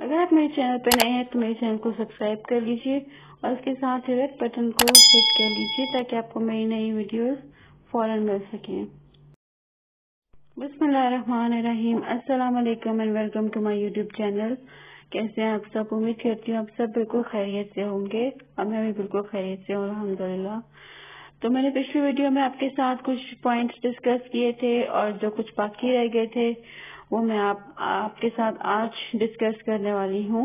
अगर आप मेरे चैनल पर नए हैं तो मेरे चैनल को सब्सक्राइब कर लीजिए और उसके साथ ही रेड बटन को हिट कर लीजिए ताकि आपको मेरी नई वीडियोस फ़ौरन मिल सकें बसमीम असलकम and welcome to my YouTube channel कैसे हैं आप सब उम्मीद करती हूँ आप सब बिल्कुल खैरियत से होंगे और मैं भी बिल्कुल खैरियत से हूँ अलहमदिल्ला तो मैंने पिछली वीडियो में आपके साथ कुछ पॉइंट्स डिस्कस किए थे और जो कुछ बाकी रह गए थे वो मैं आप आपके साथ आज डिस्कस करने वाली हूँ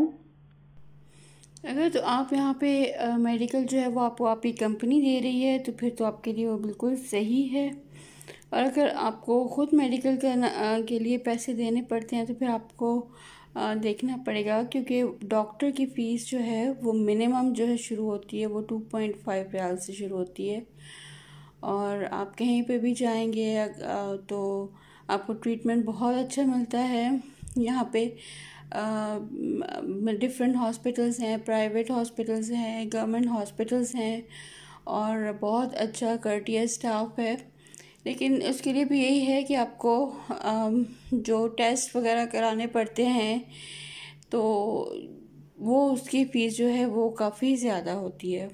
अगर तो आप यहाँ पे मेडिकल जो है वो आपको आपकी कंपनी दे रही है तो फिर तो आपके लिए वो बिल्कुल सही है और अगर आपको ख़ुद मेडिकल करना के लिए पैसे देने पड़ते हैं तो फिर आपको आ, देखना पड़ेगा क्योंकि डॉक्टर की फ़ीस जो है वो मिनिमम जो है शुरू होती है वो टू पॉइंट फाइव रियाल से शुरू होती है और आप कहीं पे भी जाएंगे तो आपको ट्रीटमेंट बहुत अच्छा मिलता है यहाँ पे डिफरेंट हॉस्पिटल्स हैं प्राइवेट हॉस्पिटल्स हैं गवर्नमेंट हॉस्पिटल्स हैं और बहुत अच्छा कर्टियर स्टाफ है लेकिन उसके लिए भी यही है कि आपको जो टेस्ट वगैरह कराने पड़ते हैं तो वो उसकी फ़ीस जो है वो काफ़ी ज़्यादा होती है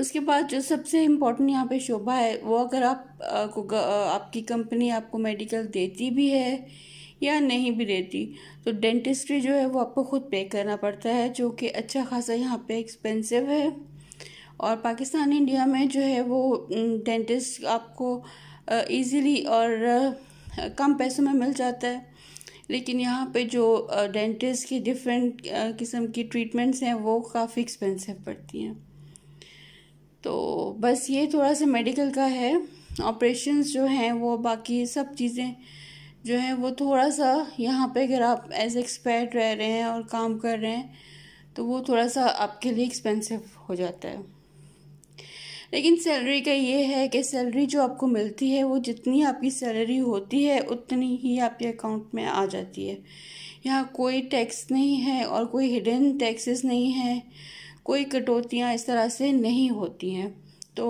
उसके बाद जो सबसे इम्पोर्टेंट यहाँ पे शोभा है वो अगर आप आपको आपकी कंपनी आपको मेडिकल देती भी है या नहीं भी देती तो डेंटिस्ट्री जो है वो आपको खुद पे करना पड़ता है जो कि अच्छा खासा यहाँ पे एक्सपेंसिव है और पाकिस्तान इंडिया में जो है वो डेंटिस्ट आपको ईज़िली और कम पैसों में मिल जाता है लेकिन यहाँ पे जो डेंटिस्ट की डिफरेंट किस्म की ट्रीटमेंट्स हैं वो काफ़ी एक्सपेंसिव पड़ती हैं तो बस ये थोड़ा सा मेडिकल का है ऑपरेशन जो हैं वो बाकी सब चीज़ें जो हैं वो थोड़ा सा यहाँ पे अगर आप एज एक्सपर्ट रह रहे हैं और काम कर रहे हैं तो वो थोड़ा सा आपके लिए एक्सपेंसिव हो जाता है लेकिन सैलरी का ये है कि सैलरी जो आपको मिलती है वो जितनी आपकी सैलरी होती है उतनी ही आपके अकाउंट में आ जाती है यहाँ कोई टैक्स नहीं है और कोई हिडन टैक्सेस नहीं है कोई कटौतियाँ इस तरह से नहीं होती हैं तो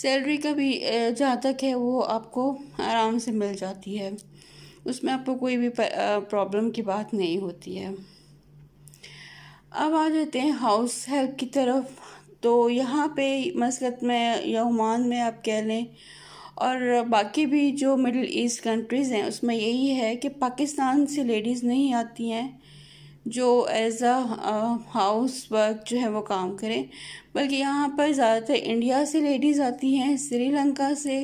सैलरी का भी जहाँ तक है वो आपको आराम से मिल जाती है उसमें आपको कोई भी प्रॉब्लम की बात नहीं होती है अब आ जाते हैं हाउस हेल्प की तरफ तो यहाँ पे मसलत में या में आप कह लें और बाकी भी जो मिडिल ईस्ट कंट्रीज़ हैं उसमें यही है कि पाकिस्तान से लेडीज़ नहीं आती हैं जो एज अ हाउस वर्क जो है वो काम करें बल्कि यहाँ पर ज़्यादातर इंडिया से लेडीज़ आती हैं श्रीलंका से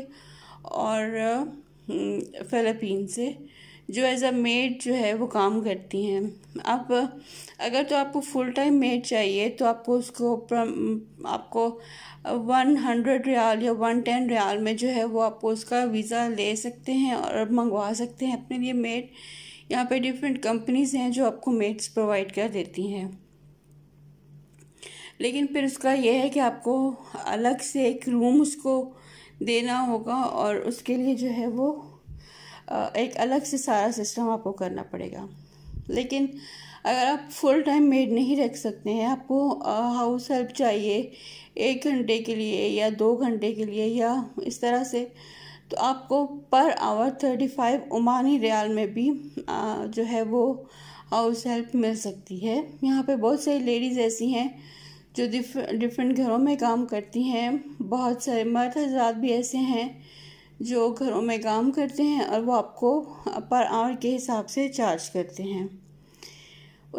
और फ़िलिपीन हम्म, से जो एज अ मेड जो है वो काम करती हैं आप अगर तो आपको फुल टाइम मेड चाहिए तो आपको उसको आपको वन हंड्रेड रियाल या वन टेन रियाल में जो है वो आपको उसका वीज़ा ले सकते हैं और मंगवा सकते हैं अपने लिए मेड यहाँ पे डिफरेंट कंपनीज हैं जो आपको मेट्स प्रोवाइड कर देती हैं लेकिन फिर उसका यह है कि आपको अलग से एक रूम उसको देना होगा और उसके लिए जो है वो एक अलग से सारा सिस्टम आपको करना पड़ेगा लेकिन अगर आप फुल टाइम मेड नहीं रख सकते हैं आपको हाउस हेल्प चाहिए एक घंटे के लिए या दो घंटे के लिए या इस तरह से तो आपको per hour thirty five Omani rial में भी आ, जो है वो हाउस हेल्प मिल सकती है यहाँ पे बहुत सारी लेडीज़ ऐसी हैं जो डिफ डिफरेंट घरों में काम करती हैं बहुत सारे मर्द हजरात भी ऐसे हैं जो घरों में काम करते हैं और वो आपको पर आवर के हिसाब से चार्ज करते हैं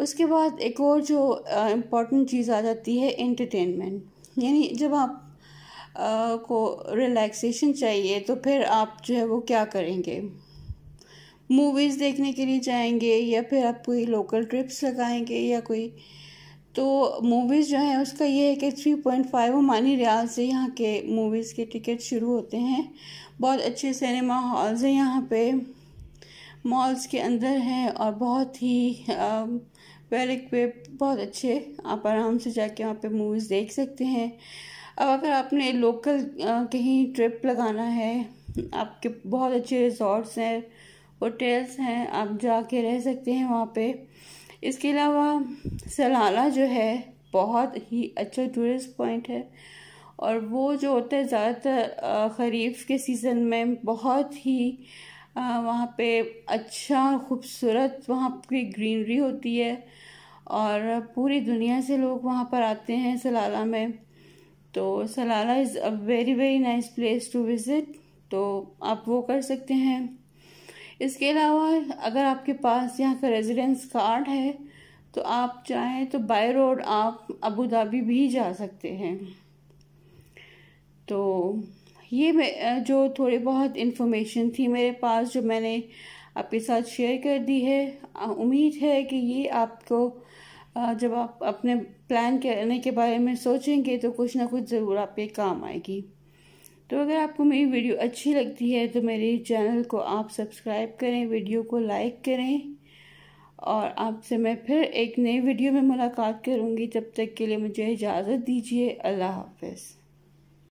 उसके बाद एक और जो इम्पॉर्टेंट चीज़ आ जाती है इंटरटेनमेंट यानी जब आप को रिलैक्सेशन चाहिए तो फिर आप जो है वो क्या करेंगे मूवीज़ देखने के लिए जाएंगे या फिर आप कोई लोकल ट्रिप्स लगाएंगे या कोई तो मूवीज़ जो है उसका ये है कि थ्री पॉइंट फाइव मानी रियाल से यहाँ के मूवीज़ के टिकट शुरू होते हैं बहुत अच्छे सिनेमा हॉल्स हैं यहाँ पे मॉल्स के अंदर हैं और बहुत ही वेल इक्विप बहुत अच्छे आप आराम से जाके वहाँ पे मूवीज़ देख सकते हैं अब अगर आपने लोकल कहीं ट्रिप लगाना है आपके बहुत अच्छे रिजॉर्ट्स हैं होटल्स हैं आप जाके रह सकते हैं वहाँ पे इसके अलावा सलाला जो है बहुत ही अच्छा टूरिस्ट पॉइंट है और वो जो होता है ज़्यादातर खरीफ के सीज़न में बहुत ही वहाँ पे अच्छा खूबसूरत वहाँ की ग्रीनरी होती है और पूरी दुनिया से लोग वहाँ पर आते हैं सलाला में तो Salalah is a very very nice place to visit तो आप वो कर सकते हैं इसके अलावा अगर आपके पास यहाँ का रेजिडेंस कार्ड है तो आप चाहें तो बाय रोड आप अबू धाबी भी जा सकते हैं तो ये जो थोड़ी बहुत इन्फॉर्मेशन थी मेरे पास जो मैंने आपके साथ शेयर कर दी है उम्मीद है कि ये आपको जब आप अपने प्लान करने के बारे में सोचेंगे तो कुछ ना कुछ ज़रूर आपके काम आएगी तो अगर आपको मेरी वीडियो अच्छी लगती है तो मेरे चैनल को आप सब्सक्राइब करें वीडियो को लाइक करें और आपसे मैं फिर एक नई वीडियो में मुलाकात करूँगी तब तक के लिए मुझे इजाज़त दीजिए अल्लाह हाफिज़